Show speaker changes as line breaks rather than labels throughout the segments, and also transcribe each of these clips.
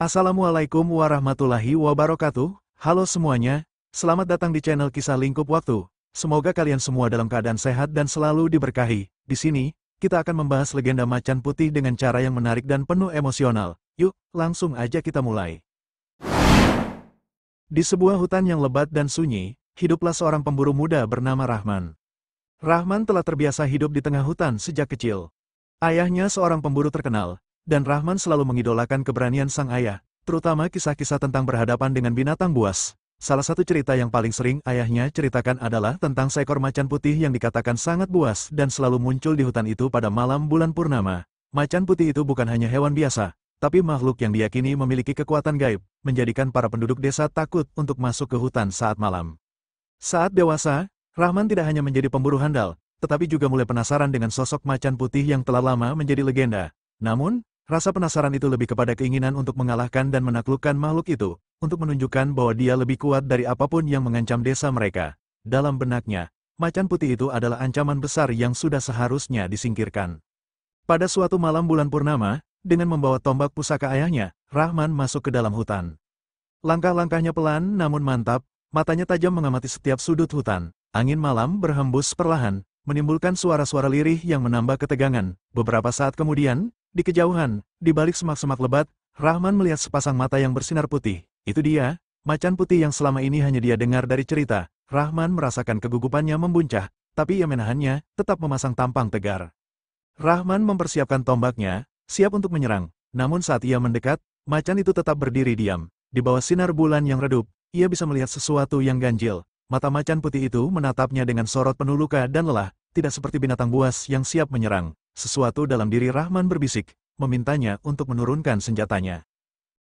Assalamualaikum warahmatullahi wabarakatuh, halo semuanya, selamat datang di channel kisah lingkup waktu. Semoga kalian semua dalam keadaan sehat dan selalu diberkahi. Di sini, kita akan membahas legenda macan putih dengan cara yang menarik dan penuh emosional. Yuk, langsung aja kita mulai. Di sebuah hutan yang lebat dan sunyi, hiduplah seorang pemburu muda bernama Rahman. Rahman telah terbiasa hidup di tengah hutan sejak kecil. Ayahnya seorang pemburu terkenal, dan Rahman selalu mengidolakan keberanian sang ayah, terutama kisah-kisah tentang berhadapan dengan binatang buas. Salah satu cerita yang paling sering ayahnya ceritakan adalah tentang seekor macan putih yang dikatakan sangat buas dan selalu muncul di hutan itu pada malam bulan purnama. Macan putih itu bukan hanya hewan biasa, tapi makhluk yang diyakini memiliki kekuatan gaib, menjadikan para penduduk desa takut untuk masuk ke hutan saat malam. Saat dewasa, Rahman tidak hanya menjadi pemburu handal, tetapi juga mulai penasaran dengan sosok macan putih yang telah lama menjadi legenda. Namun, Rasa penasaran itu lebih kepada keinginan untuk mengalahkan dan menaklukkan makhluk itu, untuk menunjukkan bahwa dia lebih kuat dari apapun yang mengancam desa mereka. Dalam benaknya, macan putih itu adalah ancaman besar yang sudah seharusnya disingkirkan. Pada suatu malam bulan purnama, dengan membawa tombak pusaka ayahnya, Rahman masuk ke dalam hutan. Langkah-langkahnya pelan namun mantap, matanya tajam mengamati setiap sudut hutan. Angin malam berhembus perlahan, menimbulkan suara-suara lirih yang menambah ketegangan. Beberapa saat kemudian, di kejauhan, di balik semak-semak lebat, Rahman melihat sepasang mata yang bersinar putih. Itu dia, macan putih yang selama ini hanya dia dengar dari cerita. Rahman merasakan kegugupannya membuncah, tapi ia menahannya, tetap memasang tampang tegar. Rahman mempersiapkan tombaknya, siap untuk menyerang. Namun saat ia mendekat, macan itu tetap berdiri diam. Di bawah sinar bulan yang redup, ia bisa melihat sesuatu yang ganjil. Mata macan putih itu menatapnya dengan sorot penuh luka dan lelah, tidak seperti binatang buas yang siap menyerang sesuatu dalam diri Rahman berbisik, memintanya untuk menurunkan senjatanya.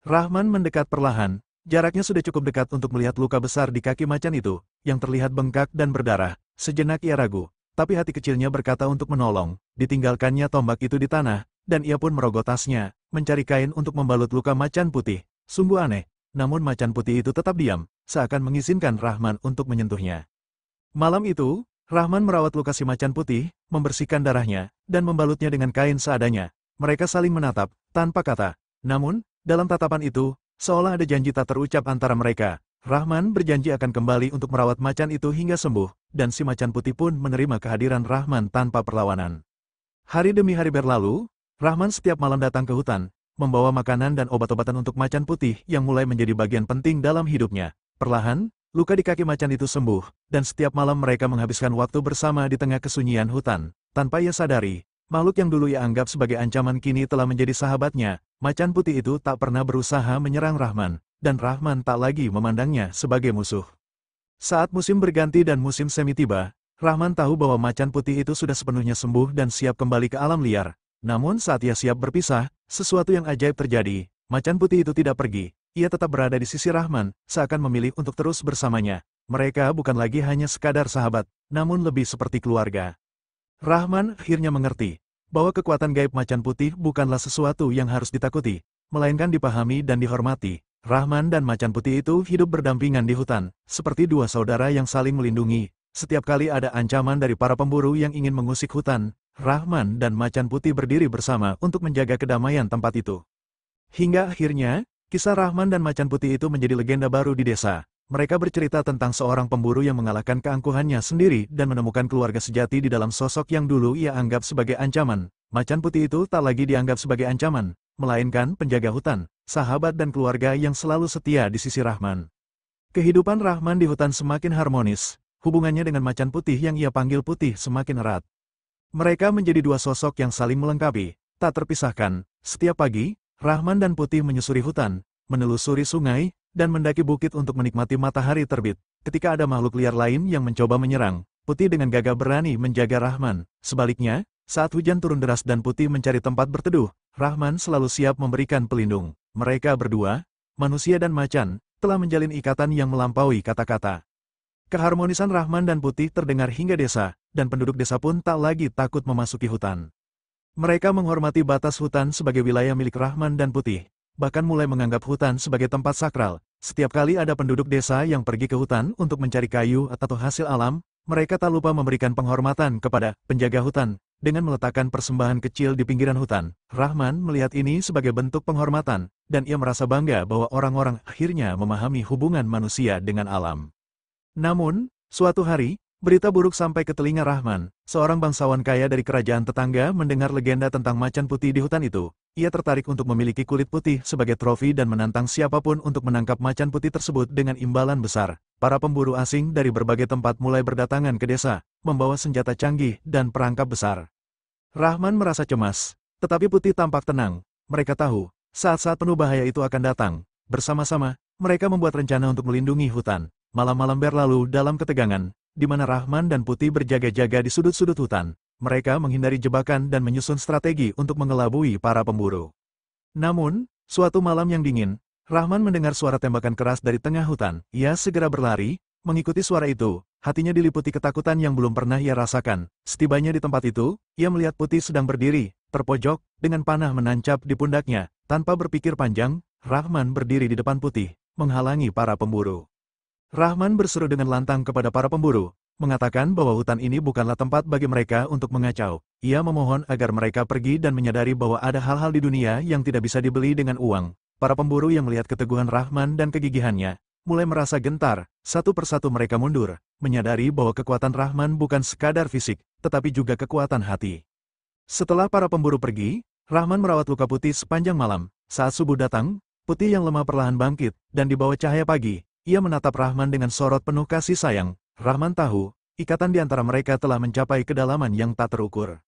Rahman mendekat perlahan, jaraknya sudah cukup dekat untuk melihat luka besar di kaki macan itu, yang terlihat bengkak dan berdarah, sejenak ia ragu, tapi hati kecilnya berkata untuk menolong, ditinggalkannya tombak itu di tanah, dan ia pun merogoh tasnya, mencari kain untuk membalut luka macan putih, sungguh aneh, namun macan putih itu tetap diam, seakan mengizinkan Rahman untuk menyentuhnya. Malam itu, Rahman merawat luka si macan putih, membersihkan darahnya, dan membalutnya dengan kain seadanya. Mereka saling menatap, tanpa kata. Namun, dalam tatapan itu, seolah ada janji tak terucap antara mereka. Rahman berjanji akan kembali untuk merawat macan itu hingga sembuh, dan si macan putih pun menerima kehadiran Rahman tanpa perlawanan. Hari demi hari berlalu, Rahman setiap malam datang ke hutan, membawa makanan dan obat-obatan untuk macan putih yang mulai menjadi bagian penting dalam hidupnya. Perlahan, Luka di kaki macan itu sembuh, dan setiap malam mereka menghabiskan waktu bersama di tengah kesunyian hutan. Tanpa ia sadari, makhluk yang dulu ia anggap sebagai ancaman kini telah menjadi sahabatnya. Macan putih itu tak pernah berusaha menyerang Rahman, dan Rahman tak lagi memandangnya sebagai musuh. Saat musim berganti dan musim semi tiba, Rahman tahu bahwa macan putih itu sudah sepenuhnya sembuh dan siap kembali ke alam liar. Namun saat ia siap berpisah, sesuatu yang ajaib terjadi. Macan putih itu tidak pergi, ia tetap berada di sisi Rahman, seakan memilih untuk terus bersamanya. Mereka bukan lagi hanya sekadar sahabat, namun lebih seperti keluarga. Rahman akhirnya mengerti bahwa kekuatan gaib macan putih bukanlah sesuatu yang harus ditakuti, melainkan dipahami dan dihormati. Rahman dan macan putih itu hidup berdampingan di hutan, seperti dua saudara yang saling melindungi. Setiap kali ada ancaman dari para pemburu yang ingin mengusik hutan, Rahman dan macan putih berdiri bersama untuk menjaga kedamaian tempat itu. Hingga akhirnya, Kisah Rahman dan Macan Putih itu menjadi legenda baru di desa. Mereka bercerita tentang seorang pemburu yang mengalahkan keangkuhannya sendiri dan menemukan keluarga sejati di dalam sosok yang dulu ia anggap sebagai ancaman. Macan Putih itu tak lagi dianggap sebagai ancaman, melainkan penjaga hutan, sahabat dan keluarga yang selalu setia di sisi Rahman. Kehidupan Rahman di hutan semakin harmonis, hubungannya dengan Macan Putih yang ia panggil Putih semakin erat. Mereka menjadi dua sosok yang saling melengkapi, tak terpisahkan. Setiap pagi, Rahman dan Putih menyusuri hutan, menelusuri sungai, dan mendaki bukit untuk menikmati matahari terbit. Ketika ada makhluk liar lain yang mencoba menyerang, Putih dengan gagah berani menjaga Rahman. Sebaliknya, saat hujan turun deras dan Putih mencari tempat berteduh, Rahman selalu siap memberikan pelindung. Mereka berdua, manusia dan macan, telah menjalin ikatan yang melampaui kata-kata. Keharmonisan Rahman dan Putih terdengar hingga desa, dan penduduk desa pun tak lagi takut memasuki hutan. Mereka menghormati batas hutan sebagai wilayah milik Rahman dan Putih, bahkan mulai menganggap hutan sebagai tempat sakral. Setiap kali ada penduduk desa yang pergi ke hutan untuk mencari kayu atau hasil alam, mereka tak lupa memberikan penghormatan kepada penjaga hutan dengan meletakkan persembahan kecil di pinggiran hutan. Rahman melihat ini sebagai bentuk penghormatan, dan ia merasa bangga bahwa orang-orang akhirnya memahami hubungan manusia dengan alam. Namun, suatu hari, Berita buruk sampai ke telinga Rahman, seorang bangsawan kaya dari kerajaan tetangga mendengar legenda tentang macan putih di hutan itu. Ia tertarik untuk memiliki kulit putih sebagai trofi dan menantang siapapun untuk menangkap macan putih tersebut dengan imbalan besar. Para pemburu asing dari berbagai tempat mulai berdatangan ke desa, membawa senjata canggih dan perangkap besar. Rahman merasa cemas, tetapi putih tampak tenang. Mereka tahu, saat-saat penuh bahaya itu akan datang. Bersama-sama, mereka membuat rencana untuk melindungi hutan. Malam-malam berlalu dalam ketegangan, di mana Rahman dan Putih berjaga-jaga di sudut-sudut hutan. Mereka menghindari jebakan dan menyusun strategi untuk mengelabui para pemburu. Namun, suatu malam yang dingin, Rahman mendengar suara tembakan keras dari tengah hutan. Ia segera berlari, mengikuti suara itu, hatinya diliputi ketakutan yang belum pernah ia rasakan. Setibanya di tempat itu, ia melihat Putih sedang berdiri, terpojok, dengan panah menancap di pundaknya. Tanpa berpikir panjang, Rahman berdiri di depan Putih, menghalangi para pemburu. Rahman berseru dengan lantang kepada para pemburu, mengatakan bahwa hutan ini bukanlah tempat bagi mereka untuk mengacau. Ia memohon agar mereka pergi dan menyadari bahwa ada hal-hal di dunia yang tidak bisa dibeli dengan uang. Para pemburu yang melihat keteguhan Rahman dan kegigihannya, mulai merasa gentar, satu persatu mereka mundur, menyadari bahwa kekuatan Rahman bukan sekadar fisik, tetapi juga kekuatan hati. Setelah para pemburu pergi, Rahman merawat luka putih sepanjang malam. Saat subuh datang, putih yang lemah perlahan bangkit, dan dibawa cahaya pagi, ia menatap Rahman dengan sorot penuh kasih sayang. Rahman tahu, ikatan di antara mereka telah mencapai kedalaman yang tak terukur.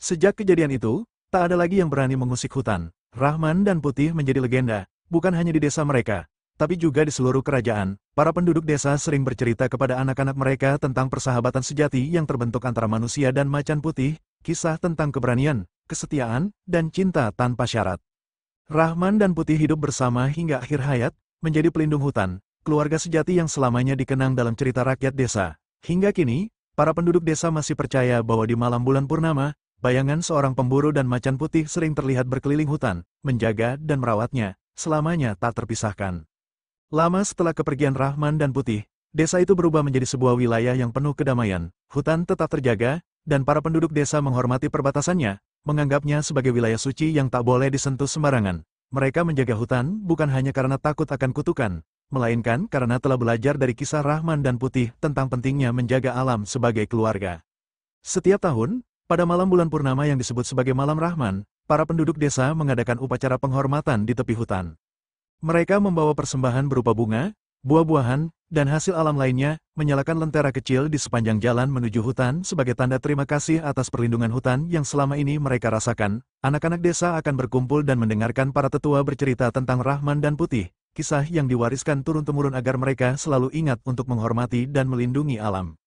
Sejak kejadian itu, tak ada lagi yang berani mengusik hutan. Rahman dan Putih menjadi legenda, bukan hanya di desa mereka, tapi juga di seluruh kerajaan. Para penduduk desa sering bercerita kepada anak-anak mereka tentang persahabatan sejati yang terbentuk antara manusia dan macan putih, kisah tentang keberanian, kesetiaan, dan cinta tanpa syarat. Rahman dan Putih hidup bersama hingga akhir hayat, menjadi pelindung hutan, keluarga sejati yang selamanya dikenang dalam cerita rakyat desa. Hingga kini, para penduduk desa masih percaya bahwa di malam bulan purnama, bayangan seorang pemburu dan macan putih sering terlihat berkeliling hutan, menjaga dan merawatnya, selamanya tak terpisahkan. Lama setelah kepergian Rahman dan Putih, desa itu berubah menjadi sebuah wilayah yang penuh kedamaian, hutan tetap terjaga, dan para penduduk desa menghormati perbatasannya, menganggapnya sebagai wilayah suci yang tak boleh disentuh sembarangan. Mereka menjaga hutan bukan hanya karena takut akan kutukan, melainkan karena telah belajar dari kisah Rahman dan Putih tentang pentingnya menjaga alam sebagai keluarga. Setiap tahun, pada malam bulan purnama yang disebut sebagai Malam Rahman, para penduduk desa mengadakan upacara penghormatan di tepi hutan. Mereka membawa persembahan berupa bunga, buah-buahan, dan hasil alam lainnya, menyalakan lentera kecil di sepanjang jalan menuju hutan sebagai tanda terima kasih atas perlindungan hutan yang selama ini mereka rasakan. Anak-anak desa akan berkumpul dan mendengarkan para tetua bercerita tentang Rahman dan Putih, kisah yang diwariskan turun-temurun agar mereka selalu ingat untuk menghormati dan melindungi alam.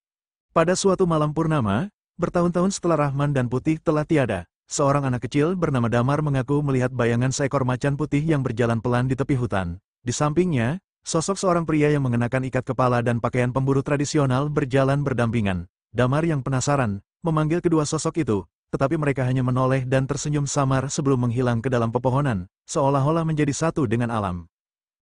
Pada suatu malam purnama, bertahun-tahun setelah Rahman dan Putih telah tiada, seorang anak kecil bernama Damar mengaku melihat bayangan seekor macan putih yang berjalan pelan di tepi hutan. Di sampingnya, sosok seorang pria yang mengenakan ikat kepala dan pakaian pemburu tradisional berjalan berdampingan. Damar yang penasaran, memanggil kedua sosok itu, tetapi mereka hanya menoleh dan tersenyum samar sebelum menghilang ke dalam pepohonan, seolah-olah menjadi satu dengan alam.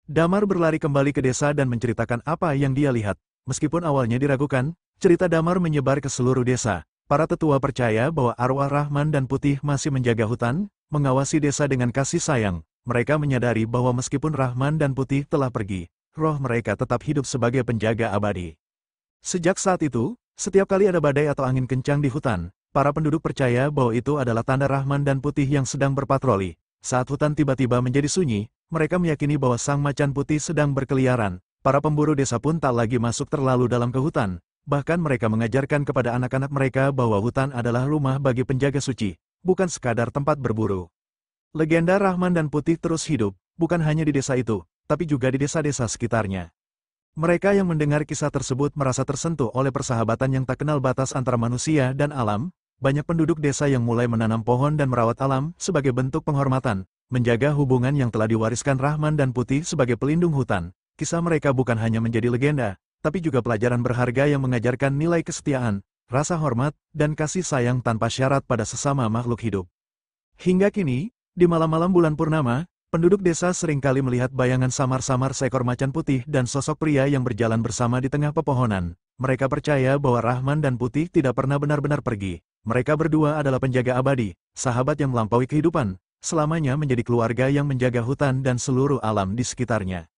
Damar berlari kembali ke desa dan menceritakan apa yang dia lihat. Meskipun awalnya diragukan, cerita Damar menyebar ke seluruh desa. Para tetua percaya bahwa arwah Rahman dan Putih masih menjaga hutan, mengawasi desa dengan kasih sayang. Mereka menyadari bahwa meskipun Rahman dan Putih telah pergi, roh mereka tetap hidup sebagai penjaga abadi. Sejak saat itu, setiap kali ada badai atau angin kencang di hutan, para penduduk percaya bahwa itu adalah tanda Rahman dan Putih yang sedang berpatroli. Saat hutan tiba-tiba menjadi sunyi, mereka meyakini bahwa sang macan putih sedang berkeliaran, para pemburu desa pun tak lagi masuk terlalu dalam ke hutan, bahkan mereka mengajarkan kepada anak-anak mereka bahwa hutan adalah rumah bagi penjaga suci, bukan sekadar tempat berburu. Legenda Rahman dan Putih terus hidup, bukan hanya di desa itu, tapi juga di desa-desa sekitarnya. Mereka yang mendengar kisah tersebut merasa tersentuh oleh persahabatan yang tak kenal batas antara manusia dan alam, banyak penduduk desa yang mulai menanam pohon dan merawat alam sebagai bentuk penghormatan, menjaga hubungan yang telah diwariskan Rahman dan Putih sebagai pelindung hutan. Kisah mereka bukan hanya menjadi legenda, tapi juga pelajaran berharga yang mengajarkan nilai kesetiaan, rasa hormat, dan kasih sayang tanpa syarat pada sesama makhluk hidup. Hingga kini, di malam-malam bulan purnama, penduduk desa seringkali melihat bayangan samar-samar seekor macan putih dan sosok pria yang berjalan bersama di tengah pepohonan. Mereka percaya bahwa Rahman dan Putih tidak pernah benar-benar pergi, mereka berdua adalah penjaga abadi, sahabat yang melampaui kehidupan, selamanya menjadi keluarga yang menjaga hutan dan seluruh alam di sekitarnya.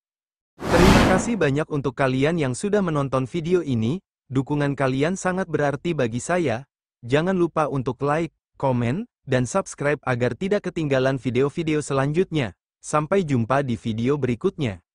Terima kasih banyak untuk kalian yang sudah menonton video ini, dukungan kalian sangat berarti bagi saya. Jangan lupa untuk like, komen, dan subscribe agar tidak ketinggalan video-video selanjutnya. Sampai jumpa di video berikutnya.